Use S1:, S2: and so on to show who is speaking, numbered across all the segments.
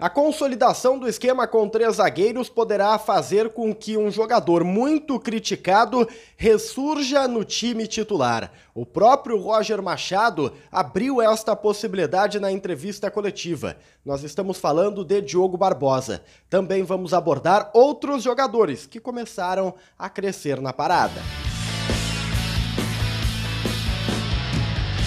S1: A consolidação do esquema com três zagueiros poderá fazer com que um jogador muito criticado ressurja no time titular. O próprio Roger Machado abriu esta possibilidade na entrevista coletiva. Nós estamos falando de Diogo Barbosa. Também vamos abordar outros jogadores que começaram a crescer na parada.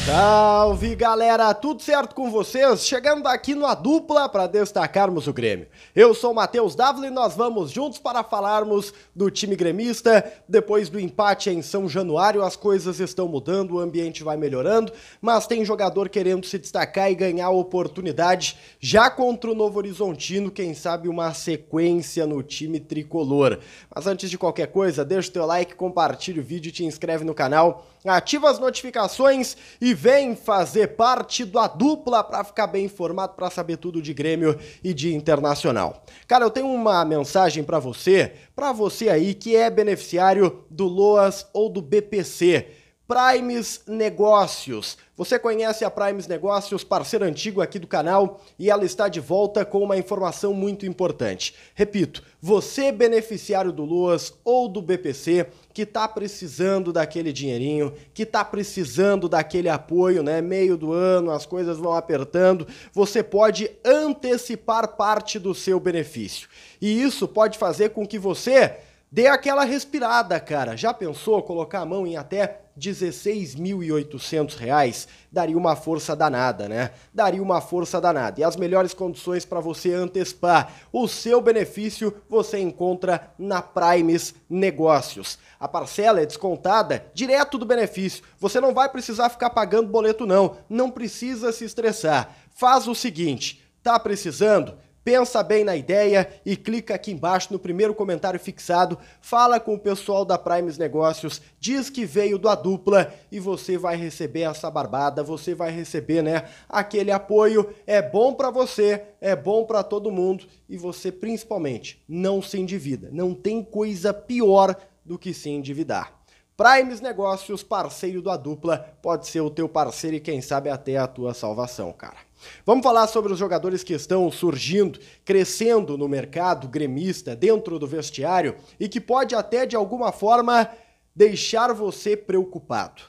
S1: Salve galera, tudo certo com vocês? Chegando aqui no A Dupla para destacarmos o Grêmio. Eu sou o Matheus Dávila e nós vamos juntos para falarmos do time gremista. Depois do empate em São Januário, as coisas estão mudando, o ambiente vai melhorando, mas tem jogador querendo se destacar e ganhar oportunidade já contra o Novo Horizontino, quem sabe uma sequência no time tricolor. Mas antes de qualquer coisa, deixa o teu like, compartilha o vídeo, te inscreve no canal, ativa as notificações e e vem fazer parte da dupla para ficar bem informado, para saber tudo de Grêmio e de Internacional. Cara, eu tenho uma mensagem para você, para você aí que é beneficiário do LOAS ou do BPC Primes Negócios. Você conhece a Primes Negócios, parceiro antigo aqui do canal, e ela está de volta com uma informação muito importante. Repito, você beneficiário do Luas ou do BPC que está precisando daquele dinheirinho, que está precisando daquele apoio, né? Meio do ano, as coisas vão apertando, você pode antecipar parte do seu benefício. E isso pode fazer com que você dê aquela respirada, cara. Já pensou colocar a mão em até 16.800 reais daria uma força danada, né? Daria uma força danada. E as melhores condições para você antecipar o seu benefício você encontra na Primes Negócios. A parcela é descontada direto do benefício. Você não vai precisar ficar pagando boleto não, não precisa se estressar. Faz o seguinte, tá precisando? Pensa bem na ideia e clica aqui embaixo no primeiro comentário fixado, fala com o pessoal da Primes Negócios, diz que veio do dupla e você vai receber essa barbada, você vai receber, né, aquele apoio. É bom para você, é bom para todo mundo e você principalmente não se endivida. Não tem coisa pior do que se endividar. Primes Negócios, parceiro da dupla, pode ser o teu parceiro e quem sabe até a tua salvação, cara. Vamos falar sobre os jogadores que estão surgindo, crescendo no mercado gremista, dentro do vestiário e que pode até de alguma forma deixar você preocupado.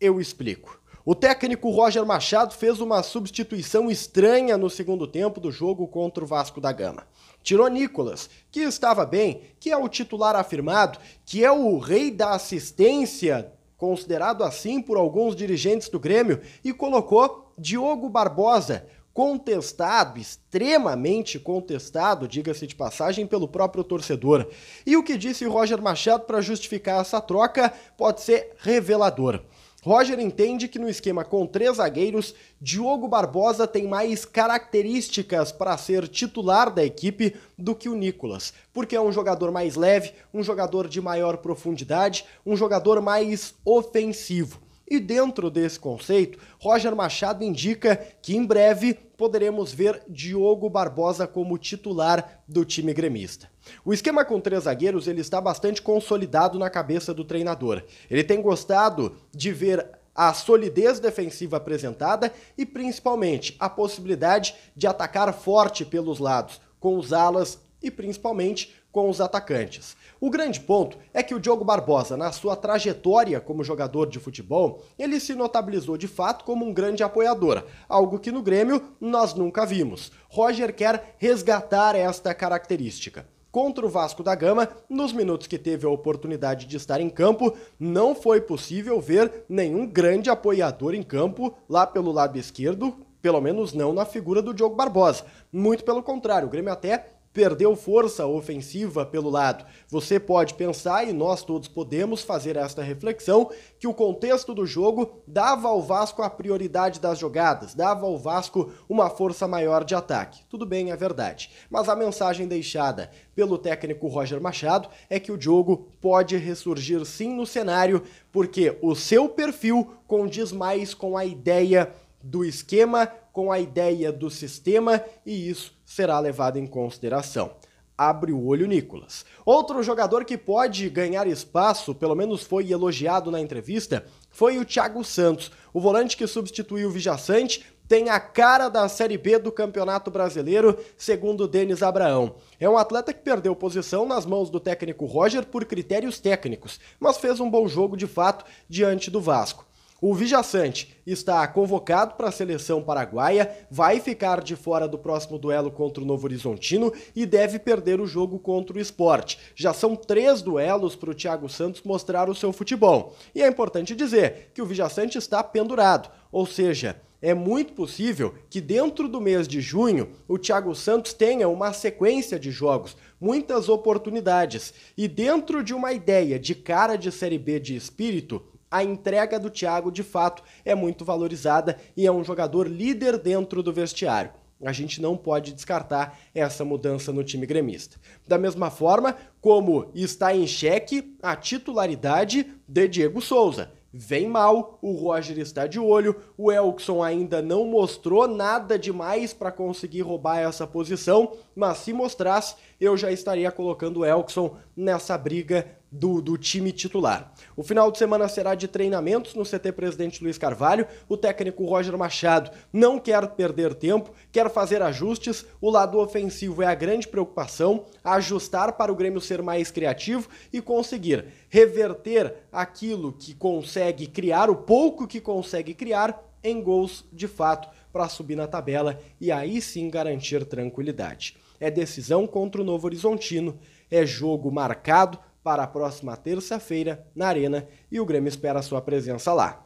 S1: Eu explico. O técnico Roger Machado fez uma substituição estranha no segundo tempo do jogo contra o Vasco da Gama. Tirou Nicolas, que estava bem, que é o titular afirmado, que é o rei da assistência, considerado assim por alguns dirigentes do Grêmio, e colocou Diogo Barbosa, contestado, extremamente contestado, diga-se de passagem, pelo próprio torcedor. E o que disse Roger Machado para justificar essa troca pode ser revelador. Roger entende que no esquema com três zagueiros, Diogo Barbosa tem mais características para ser titular da equipe do que o Nicolas, porque é um jogador mais leve, um jogador de maior profundidade, um jogador mais ofensivo. E dentro desse conceito, Roger Machado indica que em breve poderemos ver Diogo Barbosa como titular do time gremista. O esquema com três zagueiros ele está bastante consolidado na cabeça do treinador. Ele tem gostado de ver a solidez defensiva apresentada e principalmente a possibilidade de atacar forte pelos lados, com os alas e principalmente com os atacantes. O grande ponto é que o Diogo Barbosa, na sua trajetória como jogador de futebol, ele se notabilizou de fato como um grande apoiador, algo que no Grêmio nós nunca vimos. Roger quer resgatar esta característica contra o Vasco da Gama, nos minutos que teve a oportunidade de estar em campo, não foi possível ver nenhum grande apoiador em campo lá pelo lado esquerdo, pelo menos não na figura do Diogo Barbosa. Muito pelo contrário, o Grêmio até perdeu força ofensiva pelo lado. Você pode pensar, e nós todos podemos fazer esta reflexão, que o contexto do jogo dava ao Vasco a prioridade das jogadas, dava ao Vasco uma força maior de ataque. Tudo bem, é verdade. Mas a mensagem deixada pelo técnico Roger Machado é que o jogo pode ressurgir sim no cenário, porque o seu perfil condiz mais com a ideia do esquema com a ideia do sistema e isso será levado em consideração. Abre o olho, Nicolas. Outro jogador que pode ganhar espaço, pelo menos foi elogiado na entrevista, foi o Thiago Santos, o volante que substituiu o Vijaçante tem a cara da Série B do Campeonato Brasileiro, segundo Denis Abraão. É um atleta que perdeu posição nas mãos do técnico Roger por critérios técnicos, mas fez um bom jogo de fato diante do Vasco. O Vijaçante está convocado para a seleção paraguaia, vai ficar de fora do próximo duelo contra o Novo Horizontino e deve perder o jogo contra o esporte. Já são três duelos para o Thiago Santos mostrar o seu futebol. E é importante dizer que o Vijaçante está pendurado, ou seja, é muito possível que dentro do mês de junho o Thiago Santos tenha uma sequência de jogos, muitas oportunidades. E dentro de uma ideia de cara de Série B de espírito, a entrega do Thiago de fato é muito valorizada e é um jogador líder dentro do vestiário. A gente não pode descartar essa mudança no time gremista. Da mesma forma, como está em xeque a titularidade de Diego Souza. Vem mal, o Roger está de olho, o Elkson ainda não mostrou nada demais para conseguir roubar essa posição, mas se mostrasse, eu já estaria colocando o Elkson nessa briga do, do, time titular. O final de semana será de treinamentos no CT Presidente Luiz Carvalho. O técnico Roger Machado não quer perder tempo, quer fazer ajustes. O lado ofensivo é a grande preocupação, ajustar para o Grêmio ser mais criativo e conseguir reverter aquilo que consegue criar, o pouco que consegue criar, em gols de fato para subir na tabela e aí sim garantir tranquilidade. É decisão contra o Novo Horizontino, é jogo marcado para a próxima terça-feira na Arena e o Grêmio espera a sua presença lá.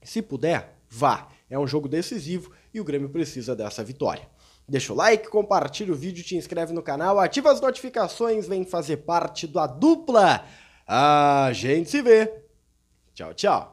S1: Se puder, vá. É um jogo decisivo e o Grêmio precisa dessa vitória. Deixa o like, compartilha o vídeo, te inscreve no canal, ativa as notificações, vem fazer parte da dupla. A gente se vê. Tchau, tchau.